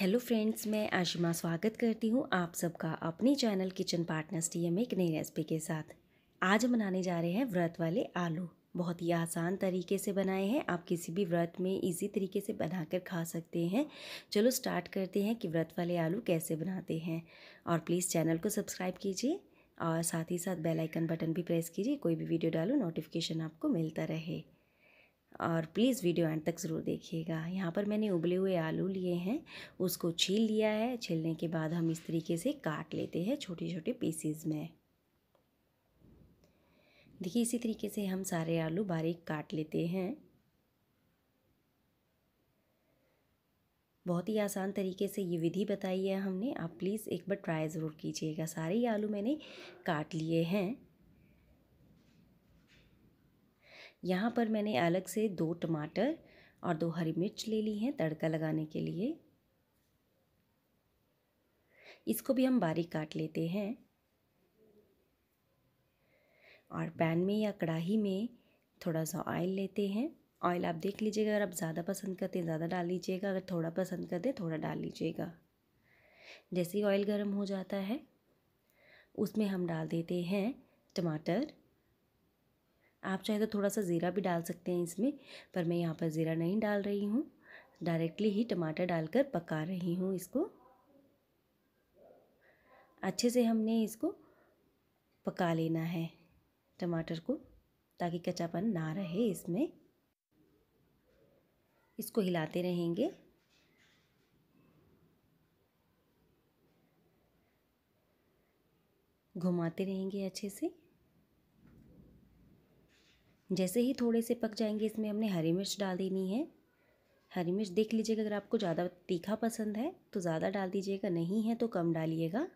hello friends मैं आशिमा स्वागत करती हूँ आप सबका अपने channel kitchen partners T M एक नई रेसिपी के साथ आज हम बनाने जा रहे हैं व्रत वाले आलू बहुत ही आसान तरीके से बनाए हैं आप किसी भी व्रत में इजी तरीके से बनाकर खा सकते हैं चलो स्टार्ट करते हैं कि व्रत वाले आलू कैसे बनाते हैं और प्लीज़ चैनल को सब्सक्राइब कीजिए और साथ ही साथ बेलाइकन बटन भी प्रेस कीजिए कोई भी वीडियो डालो नोटिफिकेशन आपको मिलता रहे और प्लीज़ वीडियो एंड तक ज़रूर देखिएगा यहाँ पर मैंने उबले हुए आलू लिए हैं उसको छील लिया है छीलने के बाद हम इस तरीके से काट लेते हैं छोटे छोटे पीसीज में देखिए इसी तरीके से हम सारे आलू बारीक काट लेते हैं बहुत ही आसान तरीके से ये विधि बताई है हमने आप प्लीज़ एक बार ट्राई ज़रूर कीजिएगा सारे ही आलू मैंने काट लिए हैं यहाँ पर मैंने अलग से दो टमाटर और दो हरी मिर्च ले ली हैं तड़का लगाने के लिए इसको भी हम बारीक काट लेते हैं और पैन में या कढ़ाही में थोड़ा सा ऑयल लेते हैं ऑयल आप देख लीजिएगा अगर आप ज़्यादा पसंद करते हैं ज़्यादा डाल लीजिएगा अगर थोड़ा पसंद करते हैं थोड़ा डाल लीजिएगा जैसे ही ऑयल गर्म हो जाता है उसमें हम डाल देते हैं टमाटर आप चाहें तो थोड़ा सा ज़ीरा भी डाल सकते हैं इसमें पर मैं यहाँ पर ज़ीरा नहीं डाल रही हूँ डायरेक्टली ही टमाटर डालकर पका रही हूँ इसको अच्छे से हमने इसको पका लेना है टमाटर को ताकि कच्चापन ना रहे इसमें इसको हिलाते रहेंगे घुमाते रहेंगे अच्छे से जैसे ही थोड़े से पक जाएंगे इसमें हमने हरी मिर्च डाल देनी है हरी मिर्च देख लीजिएगा अगर आपको ज़्यादा तीखा पसंद है तो ज़्यादा डाल दीजिएगा नहीं है तो कम डालिएगा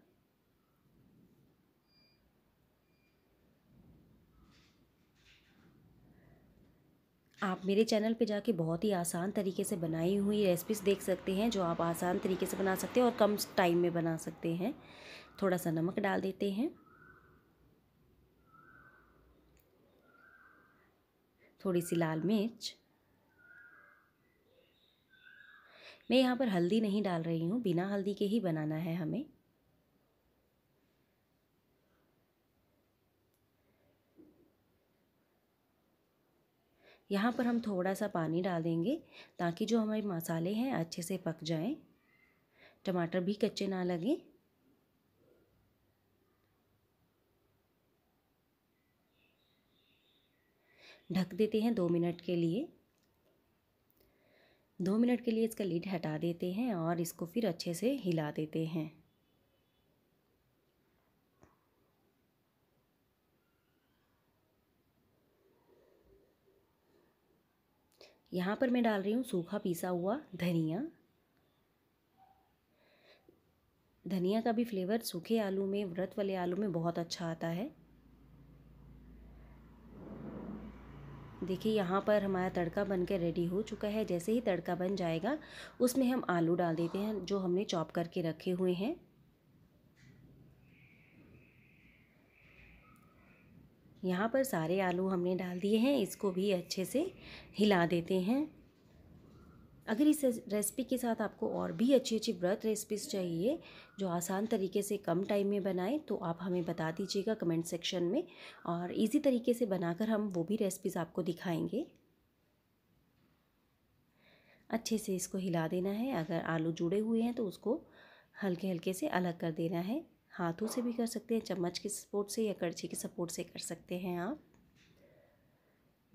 आप मेरे चैनल पे जाके बहुत ही आसान तरीके से बनाई हुई रेसिपीज़ देख सकते हैं जो आप आसान तरीके से बना सकते हैं और कम टाइम में बना सकते हैं थोड़ा सा नमक डाल देते हैं थोड़ी सी लाल मिर्च मैं यहाँ पर हल्दी नहीं डाल रही हूँ बिना हल्दी के ही बनाना है हमें यहाँ पर हम थोड़ा सा पानी डाल देंगे ताकि जो हमारे मसाले हैं अच्छे से पक जाएं टमाटर भी कच्चे ना लगें ढक देते हैं दो मिनट के लिए दो मिनट के लिए इसका लीड हटा देते हैं और इसको फिर अच्छे से हिला देते हैं यहाँ पर मैं डाल रही हूँ सूखा पीसा हुआ धनिया धनिया का भी फ्लेवर सूखे आलू में व्रत वाले आलू में बहुत अच्छा आता है देखिए यहाँ पर हमारा तड़का बन के रेडी हो चुका है जैसे ही तड़का बन जाएगा उसमें हम आलू डाल देते हैं जो हमने चॉप करके रखे हुए हैं यहाँ पर सारे आलू हमने डाल दिए हैं इसको भी अच्छे से हिला देते हैं अगर इस रेसिपी के साथ आपको और भी अच्छी अच्छी व्रत रेसिपीज़ चाहिए जो आसान तरीके से कम टाइम में बनाएं तो आप हमें बता दीजिएगा कमेंट सेक्शन में और इजी तरीके से बनाकर हम वो भी रेसिपीज़ आपको दिखाएंगे अच्छे से इसको हिला देना है अगर आलू जुड़े हुए हैं तो उसको हल्के हल्के से अलग कर देना है हाथों से भी कर सकते हैं चम्मच के सपोर्ट से या कड़छी के सपोर्ट से कर सकते हैं आप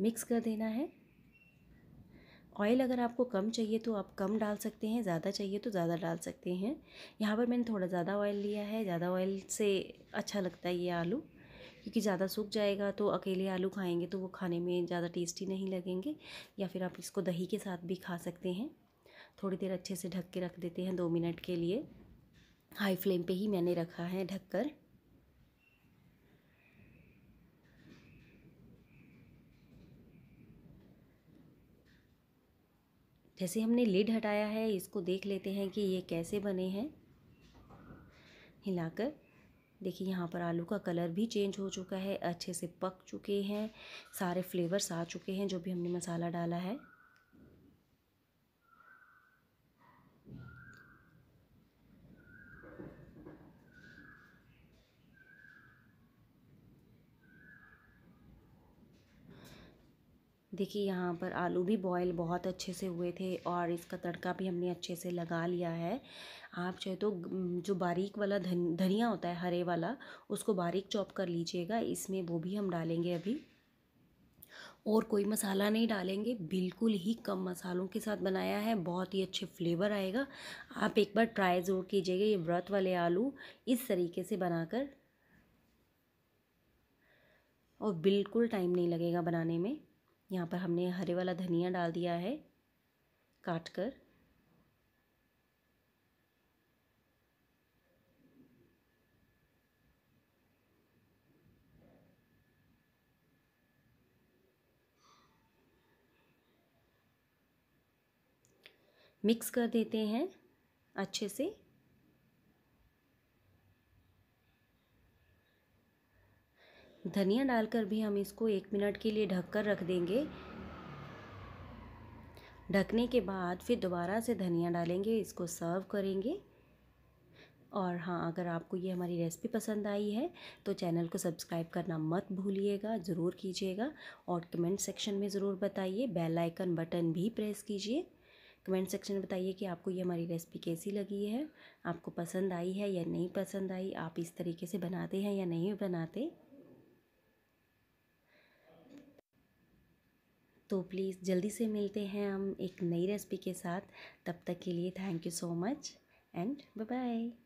मिक्स कर देना है ऑयल अगर आपको कम चाहिए तो आप कम डाल सकते हैं ज़्यादा चाहिए तो ज़्यादा डाल सकते हैं यहाँ पर मैंने थोड़ा ज़्यादा ऑयल लिया है ज़्यादा ऑयल से अच्छा लगता है ये आलू क्योंकि ज़्यादा सूख जाएगा तो अकेले आलू खाएंगे तो वो खाने में ज़्यादा टेस्टी नहीं लगेंगे या फिर आप इसको दही के साथ भी खा सकते हैं थोड़ी देर अच्छे से ढक के रख देते हैं दो मिनट के लिए हाई फ्लेम पे ही मैंने रखा है ढककर जैसे हमने लिड हटाया है इसको देख लेते हैं कि ये कैसे बने हैं हिलाकर देखिए यहाँ पर आलू का कलर भी चेंज हो चुका है अच्छे से पक चुके हैं सारे फ्लेवर्स आ चुके हैं जो भी हमने मसाला डाला है देखिए यहाँ पर आलू भी बॉयल बहुत अच्छे से हुए थे और इसका तड़का भी हमने अच्छे से लगा लिया है आप चाहे तो जो बारीक वाला धन धनिया होता है हरे वाला उसको बारीक चॉप कर लीजिएगा इसमें वो भी हम डालेंगे अभी और कोई मसाला नहीं डालेंगे बिल्कुल ही कम मसालों के साथ बनाया है बहुत ही अच्छे फ्लेवर आएगा आप एक बार ट्राई ज़रूर कीजिएगा ये व्रत वाले आलू इस तरीके से बनाकर और बिल्कुल टाइम नहीं लगेगा बनाने में यहाँ पर हमने हरे वाला धनिया डाल दिया है काट कर मिक्स कर देते हैं अच्छे से धनिया डालकर भी हम इसको एक मिनट के लिए ढक कर रख देंगे ढकने के बाद फिर दोबारा से धनिया डालेंगे इसको सर्व करेंगे और हाँ अगर आपको ये हमारी रेसिपी पसंद आई है तो चैनल को सब्सक्राइब करना मत भूलिएगा ज़रूर कीजिएगा और कमेंट सेक्शन में ज़रूर बताइए बेल आइकन बटन भी प्रेस कीजिए कमेंट सेक्शन में बताइए कि आपको ये हमारी रेसिपी कैसी लगी है आपको पसंद आई है या नहीं पसंद आई आप इस तरीके से बनाते हैं या नहीं बनाते तो प्लीज़ जल्दी से मिलते हैं हम एक नई रेसिपी के साथ तब तक के लिए thank you so much and bye bye